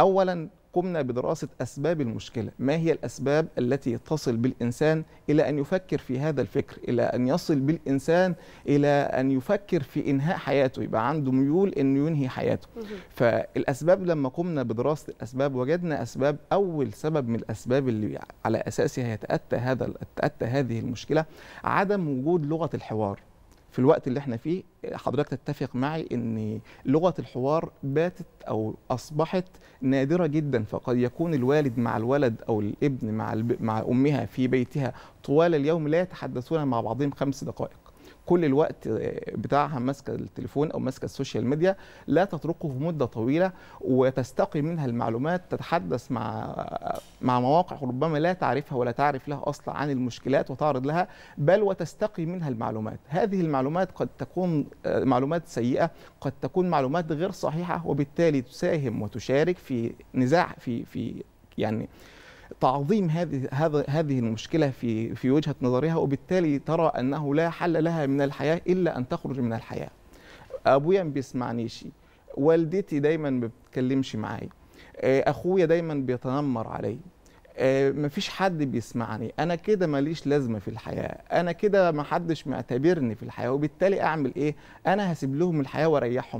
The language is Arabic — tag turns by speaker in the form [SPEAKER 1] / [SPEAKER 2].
[SPEAKER 1] اولا قمنا بدراسه اسباب المشكله ما هي الاسباب التي تصل بالانسان الى ان يفكر في هذا الفكر الى ان يصل بالانسان الى ان يفكر في انهاء حياته يبقى عنده ميول انه ينهي حياته فالاسباب لما قمنا بدراسه الاسباب وجدنا اسباب اول سبب من الاسباب اللي على اساسها يتاتى هذا تاتى هذه المشكله عدم وجود لغه الحوار في الوقت اللي احنا فيه حضرتك تتفق معي ان لغه الحوار باتت او اصبحت نادره جدا فقد يكون الوالد مع الولد او الابن مع مع امها في بيتها طوال اليوم لا يتحدثون مع بعضهم خمس دقائق كل الوقت آه، بتاعها ماسكه التليفون او ماسكه السوشيال ميديا لا تتركه مده طويله وتستقي منها المعلومات تتحدث مع مع مواقع ربما لا تعرفها ولا تعرف لها اصلا عن المشكلات وتعرض لها بل وتستقي منها المعلومات هذه المعلومات قد تكون آه، معلومات سيئه قد تكون معلومات غير صحيحه وبالتالي تساهم وتشارك في نزاع في في يعني تعظيم هذه هذه المشكله في في وجهه نظرها وبالتالي ترى انه لا حل لها من الحياه الا ان تخرج من الحياه ابويا ما بيسمعنيش والدتي دايما ما بتتكلمش معايا آه، اخويا دايما بيتنمر علي آه، ما فيش حد بيسمعني انا كده ماليش لازمه في الحياه انا كده ما حدش معتبرني في الحياه وبالتالي اعمل ايه انا هسيب لهم الحياه واريحهم